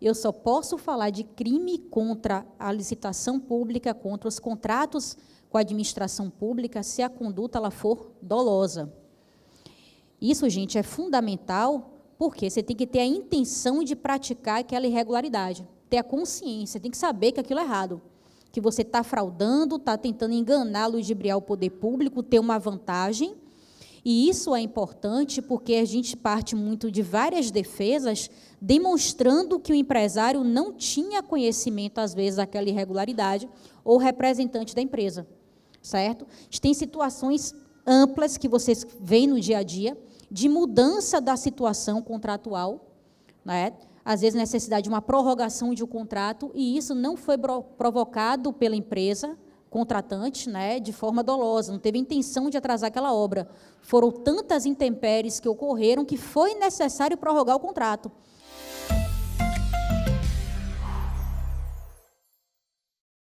Eu só posso falar de crime contra a licitação pública, contra os contratos com a administração pública, se a conduta ela for dolosa. Isso, gente, é fundamental porque você tem que ter a intenção de praticar aquela irregularidade, ter a consciência, tem que saber que aquilo é errado, que você está fraudando, está tentando enganar, ludibriar o poder público, ter uma vantagem e isso é importante porque a gente parte muito de várias defesas, demonstrando que o empresário não tinha conhecimento, às vezes, daquela irregularidade, ou representante da empresa, certo? A gente tem situações amplas que vocês veem no dia a dia, de mudança da situação contratual, né? às vezes necessidade de uma prorrogação de um contrato, e isso não foi provocado pela empresa, contratante, né, de forma dolosa, não teve intenção de atrasar aquela obra. Foram tantas intempéries que ocorreram que foi necessário prorrogar o contrato.